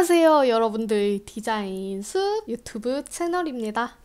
안녕하세요 여러분들 디자인 숲 유튜브 채널입니다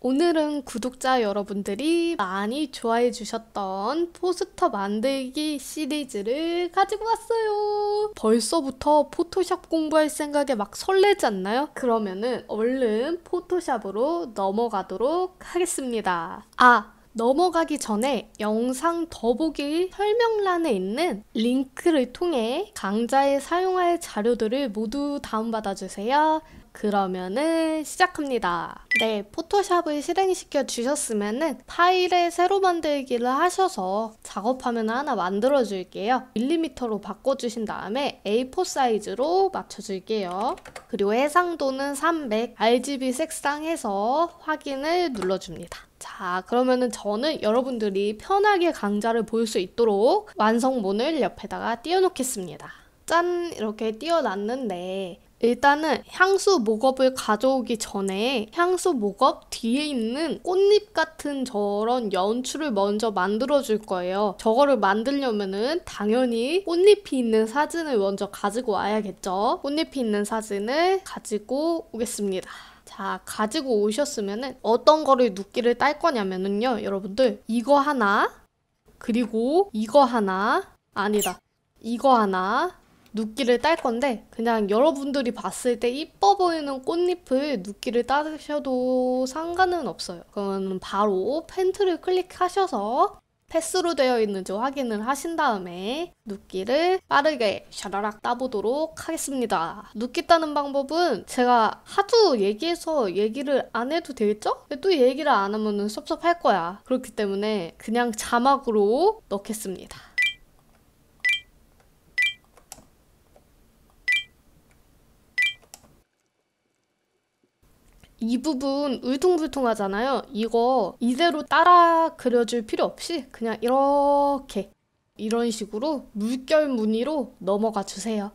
오늘은 구독자 여러분들이 많이 좋아해 주셨던 포스터 만들기 시리즈를 가지고 왔어요. 벌써부터 포토샵 공부할 생각에 막 설레지 않나요? 그러면은 얼른 포토샵으로 넘어가도록 하겠습니다. 아! 넘어가기 전에 영상 더보기 설명란에 있는 링크를 통해 강좌에 사용할 자료들을 모두 다운받아 주세요. 그러면은 시작합니다. 네, 포토샵을 실행시켜 주셨으면은 파일을 새로 만들기를 하셔서 작업화면 하나 만들어 줄게요. 1 m m 로 바꿔 주신 다음에 A4 사이즈로 맞춰 줄게요. 그리고 해상도는 300, RGB 색상해서 확인을 눌러 줍니다. 자, 그러면은 저는 여러분들이 편하게 강좌를 볼 수 있도록 완성본을 옆에다가 띄워 놓겠습니다. 짠! 이렇게 띄워놨는데 일단은 향수 목업을 가져오기 전에 향수 목업 뒤에 있는 꽃잎 같은 저런 연출을 먼저 만들어 줄 거예요. 저거를 만들려면은 당연히 꽃잎이 있는 사진을 먼저 가지고 와야겠죠. 꽃잎이 있는 사진을 가지고 오겠습니다. 자, 가지고 오셨으면은 어떤 거를 눕기를 딸 거냐면은요, 여러분들 이거 하나 그리고 이거 하나 아니다. 이거 하나 눕기를 딸 건데 그냥 여러분들이 봤을 때 이뻐 보이는 꽃잎을 눕기를 따셔도 상관은 없어요. 그건 바로 펜트를 클릭하셔서 패스로 되어 있는지 확인을 하신 다음에 눕기를 빠르게 샤라락 따보도록 하겠습니다. 눕기 따는 방법은 제가 하도 얘기해서 얘기를 안 해도 되겠죠? 또 얘기를 안 하면 섭섭할 거야. 그렇기 때문에 그냥 자막으로 넣겠습니다. 이 부분 울퉁불퉁하잖아요. 이거 이대로 따라 그려줄 필요 없이 그냥 이렇게 이런 식으로 물결 무늬로 넘어가 주세요.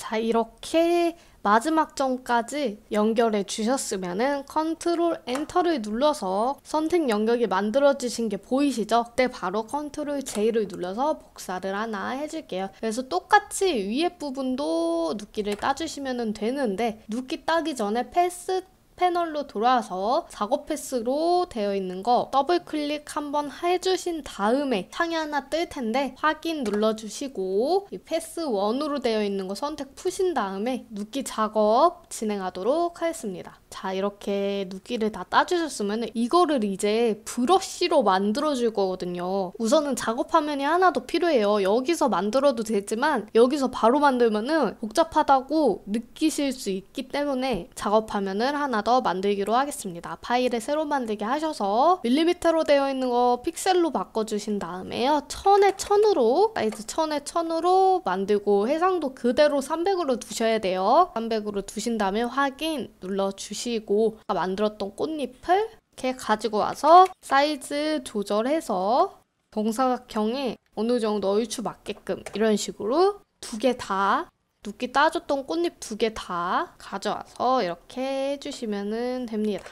자, 이렇게 마지막 점까지 연결해 주셨으면은 컨트롤 엔터를 눌러서 선택 영역이 만들어지신 게 보이시죠? 그때 바로 컨트롤 J를 눌러서 복사를 하나 해줄게요. 그래서 똑같이 위에 부분도 눕기를 따주시면 되는데 눕기 따기 전에 패스 패널로 돌아와서 작업 패스로 되어 있는 거 더블 클릭 한번 해주신 다음에 창이 하나 뜰 텐데 확인 눌러주시고 이 패스 1으로 되어 있는 거 선택 푸신 다음에 눕기 작업 진행하도록 하겠습니다. 자 이렇게 눕기를 다 따주셨으면 이거를 이제 브러쉬로 만들어줄 거거든요. 우선은 작업 화면이 하나 더 필요해요. 여기서 만들어도 되지만 여기서 바로 만들면 복잡하다고 느끼실 수 있기 때문에 작업 화면을 하나 더 받아 만들기로 하겠습니다. 파일을 새로 만들게 하셔서 밀리미터로 되어 있는 거 픽셀로 바꿔주신 다음에요. 천에 천으로 사이즈 천에 천으로 만들고 해상도 그대로 300으로 두셔야 돼요. 300으로 두신 다음에 확인 눌러주시고 만들었던 꽃잎을 이렇게 가지고 와서 사이즈 조절해서 동사각형에 어느 정도 얼추 맞게끔 이런 식으로 두개다 두끼 따줬던 꽃잎 두 개 다 가져와서 이렇게 해주시면 됩니다.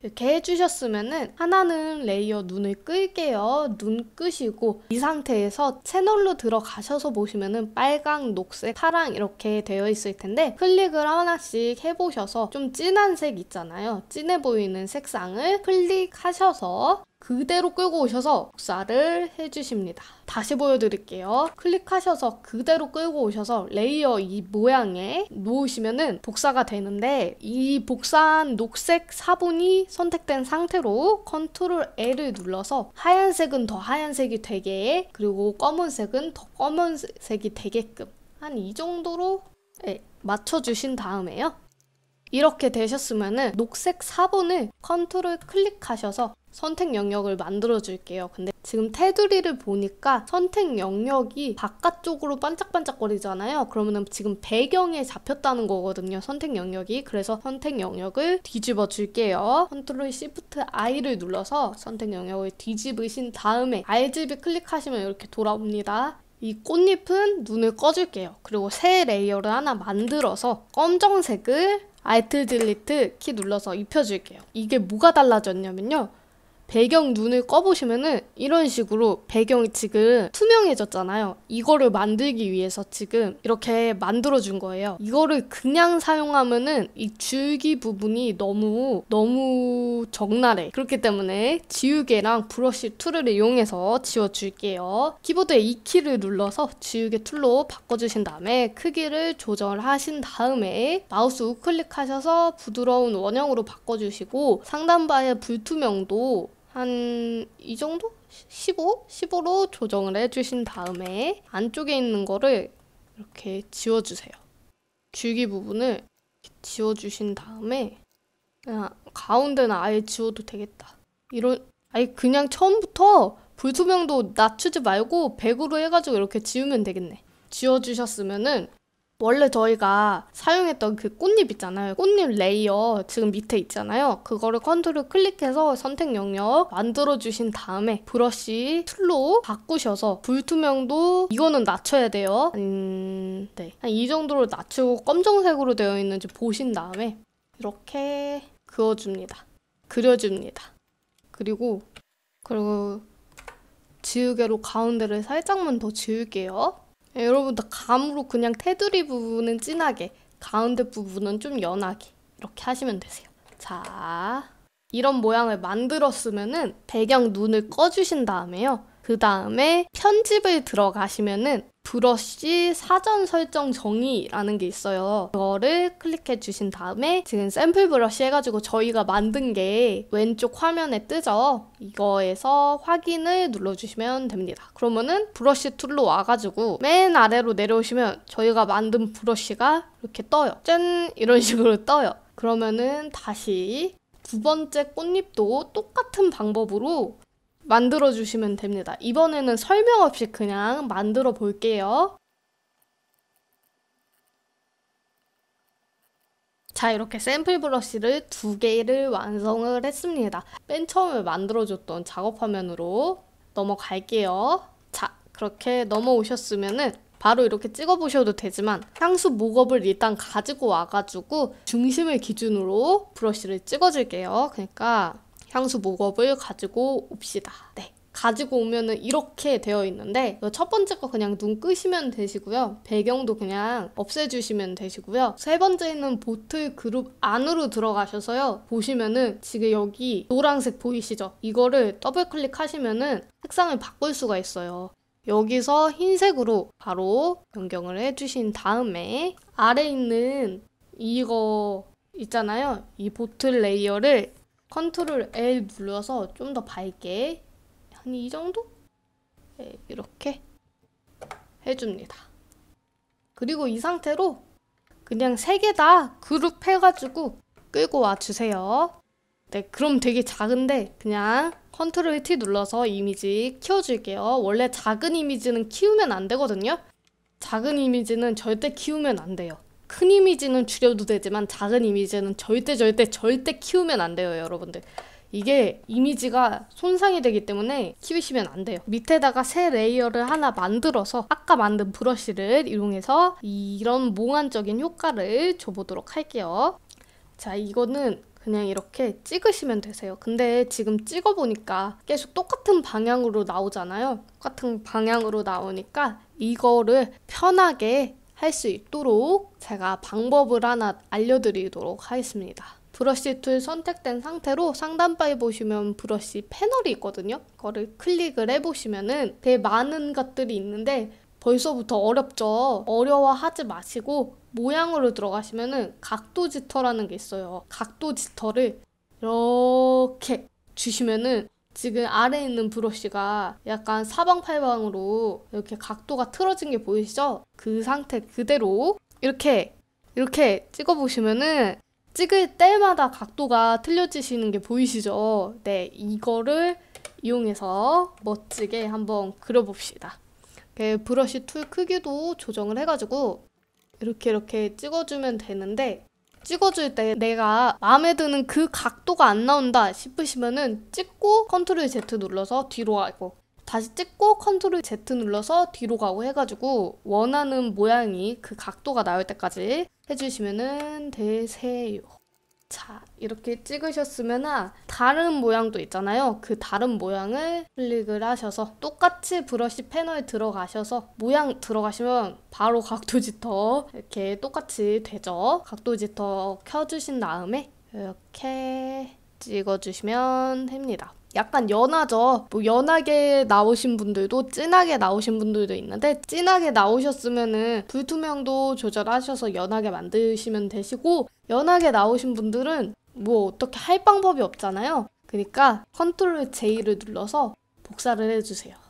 이렇게 해주셨으면은 하나는 레이어 눈을 끌게요. 눈 끄시고 이 상태에서 채널로 들어가셔서 보시면은 빨강, 녹색, 파랑 이렇게 되어 있을 텐데 클릭을 하나씩 해보셔서 좀 진한 색 있잖아요. 진해 보이는 색상을 클릭하셔서 그대로 끌고 오셔서 복사를 해주십니다. 다시 보여드릴게요. 클릭하셔서 그대로 끌고 오셔서 레이어 이 모양에 놓으시면은 복사가 되는데 이 복사한 녹색 사분이 선택된 상태로 컨트롤 L을 눌러서 하얀색은 더 하얀색이 되게 그리고 검은색은 더 검은색이 되게끔 한 이 정도로 네, 맞춰주신 다음에요. 이렇게 되셨으면은 녹색 4번을 컨트롤 클릭하셔서 선택 영역을 만들어 줄게요. 근데 지금 테두리를 보니까 선택 영역이 바깥쪽으로 반짝반짝거리잖아요. 그러면은 지금 배경에 잡혔다는 거거든요. 선택 영역이. 그래서 선택 영역을 뒤집어 줄게요. 컨트롤 시프트 I를 눌러서 선택 영역을 뒤집으신 다음에 RGB 클릭하시면 이렇게 돌아옵니다. 이 꽃잎은 눈을 꺼줄게요. 그리고 새 레이어를 하나 만들어서 검정색을 알트 딜리트 키 눌러서 입혀줄게요. 이게 뭐가 달라졌냐면요. 배경 눈을 꺼보시면은 이런 식으로 배경이 지금 투명해졌잖아요. 이거를 만들기 위해서 지금 이렇게 만들어준 거예요. 이거를 그냥 사용하면은 이 줄기 부분이 너무 너무 적나래. 그렇기 때문에 지우개랑 브러쉬 툴을 이용해서 지워줄게요. 키보드의 이키를 눌러서 지우개 툴로 바꿔주신 다음에 크기를 조절하신 다음에 마우스 우클릭하셔서 부드러운 원형으로 바꿔주시고 상단바의 불투명도 한이 정도? 15? 15로 조정을 해주신 다음에 안쪽에 있는 거를 이렇게 지워주세요. 줄기 부분을 지워주신 다음에 그냥 아, 가운데는 아예 지워도 되겠다. 이런 아예 그냥 처음부터 불투명도 낮추지 말고 100으로 해가지고 이렇게 지우면 되겠네. 지워주셨으면은 원래 저희가 사용했던 그 꽃잎 있잖아요. 꽃잎 레이어 지금 밑에 있잖아요. 그거를 컨트롤 클릭해서 선택 영역 만들어주신 다음에 브러쉬 툴로 바꾸셔서 불투명도 이거는 낮춰야 돼요. 음, 네. 한 이 정도로 낮추고 검정색으로 되어 있는지 보신 다음에 이렇게 그어줍니다. 그려줍니다. 그리고 그리고 지우개로 가운데를 살짝만 더 지울게요. 예, 여러분 다 감으로 그냥 테두리 부분은 진하게 가운데 부분은 좀 연하게 이렇게 하시면 되세요. 자 이런 모양을 만들었으면은 배경 눈을 꺼주신 다음에요. 그 다음에 편집을 들어가시면은 브러쉬 사전 설정 정의라는 게 있어요. 그거를 클릭해 주신 다음에 지금 샘플 브러쉬 해가지고 저희가 만든 게 왼쪽 화면에 뜨죠. 이거에서 확인을 눌러주시면 됩니다. 그러면은 브러쉬 툴로 와가지고 맨 아래로 내려오시면 저희가 만든 브러쉬가 이렇게 떠요. 짠! 이런 식으로 떠요. 그러면은 다시 두 번째 꽃잎도 똑같은 방법으로 만들어 주시면 됩니다. 이번에는 설명 없이 그냥 만들어 볼게요. 자 이렇게 샘플 브러쉬를 두 개를 완성을 했습니다. 맨 처음에 만들어줬던 작업 화면으로 넘어갈게요. 자 그렇게 넘어오셨으면은 바로 이렇게 찍어보셔도 되지만 향수 목업을 일단 가지고 와가지고 중심을 기준으로 브러쉬를 찍어줄게요. 그러니까 향수 목업을 가지고 옵시다. 네. 가지고 오면은 이렇게 되어 있는데 그 첫 번째 거 그냥 눈 끄시면 되시고요. 배경도 그냥 없애주시면 되시고요. 세 번째는 보틀 그룹 안으로 들어가셔서요. 보시면은 지금 여기 노란색 보이시죠? 이거를 더블 클릭하시면은 색상을 바꿀 수가 있어요. 여기서 흰색으로 바로 변경을 해주신 다음에 아래 있는 이거 있잖아요. 이 보틀 레이어를 컨트롤 L 눌러서 좀 더 밝게 한 이 정도? 네, 이렇게 해줍니다. 그리고 이 상태로 그냥 세 개 다 그룹 해가지고 끌고 와주세요. 네, 그럼 되게 작은데 그냥 컨트롤 T 눌러서 이미지 키워줄게요. 원래 작은 이미지는 키우면 안 되거든요. 작은 이미지는 절대 키우면 안 돼요. 큰 이미지는 줄여도 되지만 작은 이미지는 절대 절대 절대 키우면 안 돼요, 여러분들. 이게 이미지가 손상이 되기 때문에 키우시면 안 돼요. 밑에다가 새 레이어를 하나 만들어서 아까 만든 브러쉬를 이용해서 이런 몽환적인 효과를 줘보도록 할게요. 자, 이거는 그냥 이렇게 찍으시면 되세요. 근데 지금 찍어보니까 계속 똑같은 방향으로 나오잖아요. 똑같은 방향으로 나오니까 이거를 편하게 할수 있도록 제가 방법을 하나 알려드리도록 하겠습니다. 브러쉬 툴 선택된 상태로 상단바에 보시면 브러쉬 패널이 있거든요. 그거를 클릭을 해보시면은 되게 많은 것들이 있는데 벌써부터 어렵죠. 어려워하지 마시고 모양으로 들어가시면은 각도 지터라는 게 있어요. 각도 지터를 이렇게 주시면은 지금 아래에 있는 브러쉬가 약간 사방팔방으로 이렇게 각도가 틀어진 게 보이시죠? 그 상태 그대로 이렇게 이렇게 찍어보시면은 찍을 때마다 각도가 틀려지시는 게 보이시죠? 네, 이거를 이용해서 멋지게 한번 그려봅시다. 그 브러쉬 툴 크기도 조정을 해가지고 이렇게 이렇게 찍어주면 되는데 찍어줄 때 내가 마음에 드는 그 각도가 안 나온다 싶으시면은 찍고 컨트롤 Z 눌러서 뒤로 가고 다시 찍고 컨트롤 Z 눌러서 뒤로 가고 해가지고 원하는 모양이 그 각도가 나올 때까지 해주시면은 되세요. 자 이렇게 찍으셨으면 다른 모양도 있잖아요 그 다른 모양을 클릭을 하셔서 똑같이 브러쉬 패널 들어가셔서 모양 들어가시면 바로 각도 지터 이렇게 똑같이 되죠 각도 지터 켜주신 다음에 이렇게 찍어주시면 됩니다 약간 연하죠. 뭐 연하게 나오신 분들도 진하게 나오신 분들도 있는데 진하게 나오셨으면은 불투명도 조절하셔서 연하게 만드시면 되시고 연하게 나오신 분들은 뭐 어떻게 할 방법이 없잖아요. 그러니까 컨트롤 J를 눌러서 복사를 해주세요.